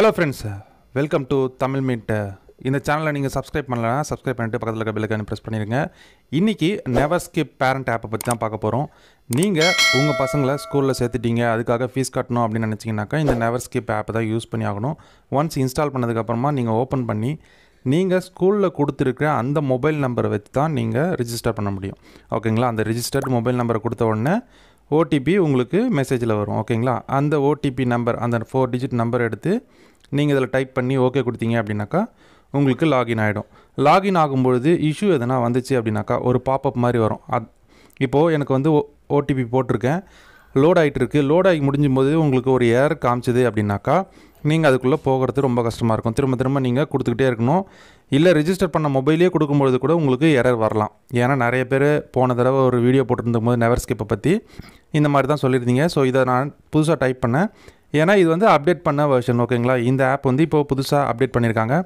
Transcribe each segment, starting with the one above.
hello friends welcome to Tamil meet இந்த சேனலை நீங்கள் சப்ஸ்கிரைப் பண்ணலன்னா சப்ஸ்கிரைப் பண்ணிட்டு பக்கத்தில் இருக்க பெல்லைக்கான ப்ரெஸ் பண்ணிடுங்க இன்றைக்கி நெவர் ஸ்கிப் பேரண்ட் ஆப்பை பற்றி தான் பார்க்க போகிறோம் நீங்கள் உங்கள் பசங்களை ஸ்கூலில் சேர்த்துட்டீங்க அதுக்காக ஃபீஸ் கட்டணும் அப்படின்னு நினச்சிங்கனாக்கா இந்த நெவர் ஸ்கிப் ஆப்பை தான் யூஸ் பண்ணி ஆகணும் ஒன்ஸ் இன்ஸ்டால் பண்ணதுக்கப்புறமா நீங்கள் ஓப்பன் பண்ணி நீங்கள் ஸ்கூலில் கொடுத்துருக்க அந்த மொபைல் நம்பரை வச்சு தான் நீங்கள் ரிஜிஸ்டர் பண்ண முடியும் ஓகேங்களா அந்த ரிஜிஸ்டர்டு மொபைல் நம்பரை கொடுத்த உடனே ஓடிபி உங்களுக்கு மெசேஜில் வரும் ஓகேங்களா அந்த ஓடிபி நம்பர் அந்த ஃபோர் டிஜிட் நம்பர் எடுத்து நீங்கள் இதில் டைப் பண்ணி ஓகே கொடுத்தீங்க அப்படின்னாக்கா உங்களுக்கு லாகின் ஆகிடும் லாகின் ஆகும்பொழுது இஷ்யூ எதனா வந்துச்சு அப்படின்னாக்கா ஒரு பாப்அப் மாதிரி வரும் அத் இப்போது எனக்கு வந்து ஓடிபி போட்டிருக்கேன் லோட் ஆகிட்டு இருக்குது லோட் ஆகி முடிஞ்சும் போது உங்களுக்கு ஒரு ஏர் காமிச்சது அப்படின்னாக்கா நீங்கள் அதுக்குள்ளே போகிறது ரொம்ப கஷ்டமாக இருக்கும் திரும்ப திரும்ப நீங்கள் கொடுத்துக்கிட்டே இருக்கணும் இல்லை ரிஜிஸ்டர் பண்ண மொபைலே கொடுக்கும்பொழுது கூட உங்களுக்கு எரர் வரலாம் ஏன்னா நிறைய பேர் போன தடவை ஒரு வீடியோ போட்டிருந்தும் போது நெவர் ஸ்கிப்பை பற்றி இந்த மாதிரி தான் சொல்லியிருந்தீங்க ஸோ இதை நான் புதுசாக டைப் பண்ணேன் ஏன்னா இது வந்து அப்டேட் பண்ண வெர்ஷன் ஓகேங்களா இந்த ஆப் வந்து இப்போ புதுசாக அப்டேட் பண்ணியிருக்காங்க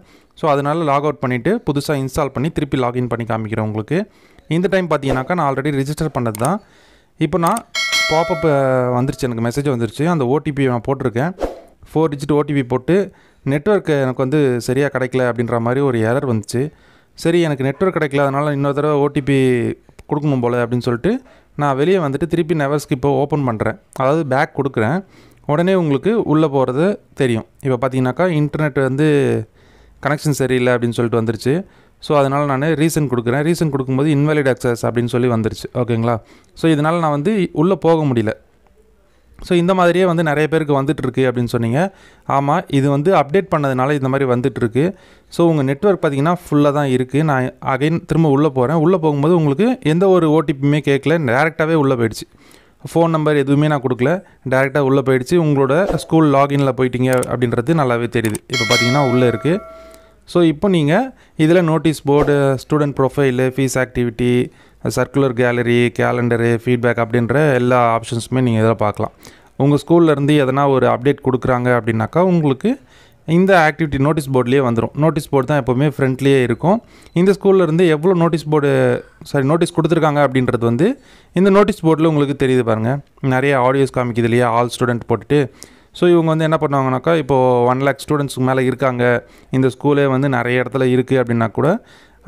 ஸோ அதனால் லாக் அவுட் பண்ணிவிட்டு புதுசாக இன்ஸ்டால் பண்ணி திருப்பி லாகின் பண்ணி காமிக்கிறேன் உங்களுக்கு இந்த டைம் பார்த்தீங்கன்னாக்கா நான் ஆல்ரெடி ரிஜிஸ்டர் பண்ணது தான் இப்போ நான் பாப்பப் வந்துருச்சு எனக்கு மெசேஜ் வந்துருச்சு அந்த ஓடிபி நான் போட்டிருக்கேன் ஃபோர் டிஜிட் ஓடிபி போட்டு நெட்ஒர்க்கு எனக்கு வந்து சரியாக கிடைக்கல அப்படின்ற மாதிரி ஒரு எரர் வந்துச்சு சரி எனக்கு நெட்ஒர்க் கிடைக்கல அதனால் இன்னொரு தடவை ஓடிபி கொடுக்கணும் போல் அப்படின்னு சொல்லிட்டு நான் வெளியே வந்துட்டு திருப்பி நெவர்ஸ்க்கு இப்போ ஓப்பன் பண்ணுறேன் அதாவது பேக் கொடுக்குறேன் உடனே உங்களுக்கு உள்ளே போகிறது தெரியும் இப்போ பார்த்தீங்கன்னாக்கா இன்டர்நெட் வந்து கனெக்ஷன் சரியில்லை அப்படின்னு சொல்லிட்டு வந்துருச்சு ஸோ அதனால் நான் ரீசன் கொடுக்குறேன் ரீசன் கொடுக்கும்போது இன்வாலிட் அக்சஸ் அப்படின்னு சொல்லி வந்துருச்சு ஓகேங்களா ஸோ இதனால் நான் வந்து உள்ளே போக முடியல ஸோ இந்த மாதிரியே வந்து நிறைய பேருக்கு வந்துட்டுருக்கு அப்படின்னு சொன்னீங்க ஆமாம் இது வந்து அப்டேட் பண்ணதுனால இந்த மாதிரி வந்துட்டுருக்கு ஸோ உங்கள் நெட்ஒர்க் பார்த்தீங்கன்னா ஃபுல்லாக தான் இருக்குது நான் அகைன் திரும்ப உள்ளே போகிறேன் உள்ளே போகும்போது உங்களுக்கு எந்த ஒரு ஓடிபியுமே கேட்கல டேரெக்டாகவே உள்ளே போயிடுச்சு ஃபோன் நம்பர் எதுவுமே நான் கொடுக்கல டேரெக்டாக உள்ளே போயிடுச்சு உங்களோட ஸ்கூல் லாகினில் போயிட்டீங்க அப்படின்றது நல்லாவே தெரியுது இப்போ பார்த்தீங்கன்னா உள்ளே இருக்குது ஸோ இப்போ நீங்கள் இதில் notice board student profile fees activity circular gallery calendar feedback அப்படின்ற எல்லா ஆப்ஷன்ஸுமே நீங்கள் இதில் பார்க்கலாம் உங்கள் ஸ்கூல்லேருந்து எதனா ஒரு அப்டேட் கொடுக்குறாங்க அப்படின்னாக்கா உங்களுக்கு இந்த ஆக்டிவிட்டி நோட்டீஸ் போர்ட்லேயே வந்துடும் நோட்டீஸ் போர்டு தான் எப்போவுமே ஃப்ரெண்ட்லியே இருக்கும் இந்த ஸ்கூல்லேருந்து எவ்வளோ நோட்டீஸ் போர்டு சாரி நோட்டீஸ் கொடுத்துருக்காங்க அப்படின்றது வந்து இந்த நோட்டீஸ் போர்டில் உங்களுக்கு தெரியுது பாருங்கள் நிறைய ஆடியோஸ் காமிக்குது இல்லையா ஆல் ஸ்டூடெண்ட் போட்டுட்டு ஸோ இவங்க வந்து என்ன பண்ணுவாங்கனாக்கா இப்போது ஒன் லேக் ஸ்டூடெண்ட்ஸ்க்கு மேலே இருக்காங்க இந்த ஸ்கூலே வந்து நிறைய இடத்துல இருக்குது அப்படின்னா கூட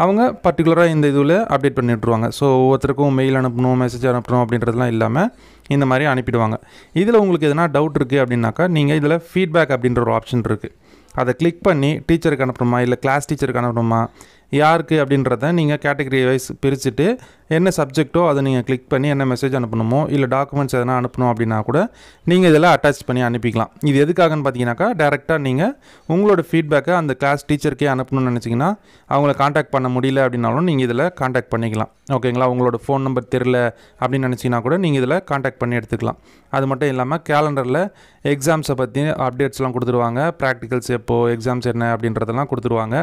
அவங்க பர்டிகுலராக இந்த இதில் அப்டேட் பண்ணி விட்ருவாங்க ஸோ ஒவ்வொருத்தருக்கும் மெயில் அனுப்பணும் மெசேஜ் அனுப்பணும் அப்படின்றதுலாம் இல்லாமல் இந்த மாதிரி அனுப்பிடுவாங்க இதில் உங்களுக்கு எதனா டவுட் இருக்குது அப்படின்னாக்கா நீங்கள் இதில் ஃபீட்பேக் அப்படின்ற ஒரு ஆப்ஷன் இருக்குது அதை கிளிக் பண்ணி டீச்சருக்கு அனுப்பணுமா இல்லை கிளாஸ் டீச்சருக்கு அனுப்பணுமா யாருக்கு அப்படின்றத நீங்கள் கேட்டகரி வைஸ் பிரிச்சுட்டு என்ன சப்ஜெக்ட்டோ அதை நீங்கள் கிளிக் பண்ணி என்ன மெசேஜ் அனுப்பணுமோ இல்லை டாக்குமெண்ட்ஸ் எதனா அனுப்பணும் அப்படின்னா கூட நீங்கள் இதில் அட்டாச் பண்ணி அனுப்பிக்கலாம் இது எதுக்காகன்னு பார்த்தீங்கன்னாக்கா டேரெக்டாக நீங்கள் உங்களோட ஃபீட்பேக்கை அந்த கிளாஸ் டீச்சருக்கே அனுப்பணும்னு நினச்சிங்கன்னா அவங்கள காண்டாக்ட் பண்ண முடியல அப்படின்னாலும் நீங்கள் இதில் காண்டாக்ட் பண்ணிக்கலாம் ஓகேங்களா உங்களோட ஃபோன் நம்பர் தெரில அப்படின்னு நினச்சிங்கன்னா கூட நீங்கள் இதில் காண்டாக்ட் பண்ணி எடுத்துக்கலாம் அது மட்டும் இல்லாமல் கேலண்டரில் எக்ஸாம்ஸை பற்றி அப்டேட்ஸ்லாம் கொடுத்துருவாங்க ப்ராக்டிகல்ஸ் எப்போது எக்ஸாம்ஸ் என்ன அப்படின்றதெல்லாம் கொடுத்துருவாங்க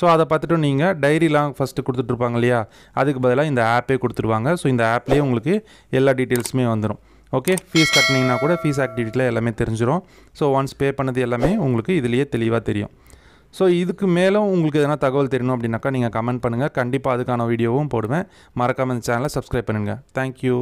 ஸோ அதை பார்த்துட்டு நீங்கள் டைரிலாம் ஃபஸ்ட்டு கொடுத்துட்ருப்பாங்க இல்லையா அதுக்கு பதிலாக இந்த ஆப்பே கொடுத்துருவாங்க ஸோ இந்த ஆப்லேயே உங்களுக்கு எல்லா டீட்டெயில்ஸுமே வந்துடும் ஓகே ஃபீஸ் கட்டினீங்கன்னா கூட ஃபீஸ் ஆக்டிவிட்டியில் எல்லாமே தெரிஞ்சிடும் ஸோ ஒன்ஸ் பே பண்ணது எல்லாமே உங்களுக்கு இதுலேயே தெளிவாக தெரியும் ஸோ இதுக்கு மேலும் உங்களுக்கு எதனா தகவல் தெரியணும் அப்படின்னாக்கா நீங்கள் கமெண்ட் பண்ணுங்கள் கண்டிப்பாக அதுக்கான வீடியோவும் போடுவேன் மறக்காமல் இந்த சேனலை சப்ஸ்கிரைப் பண்ணுங்கள் தேங்க்யூ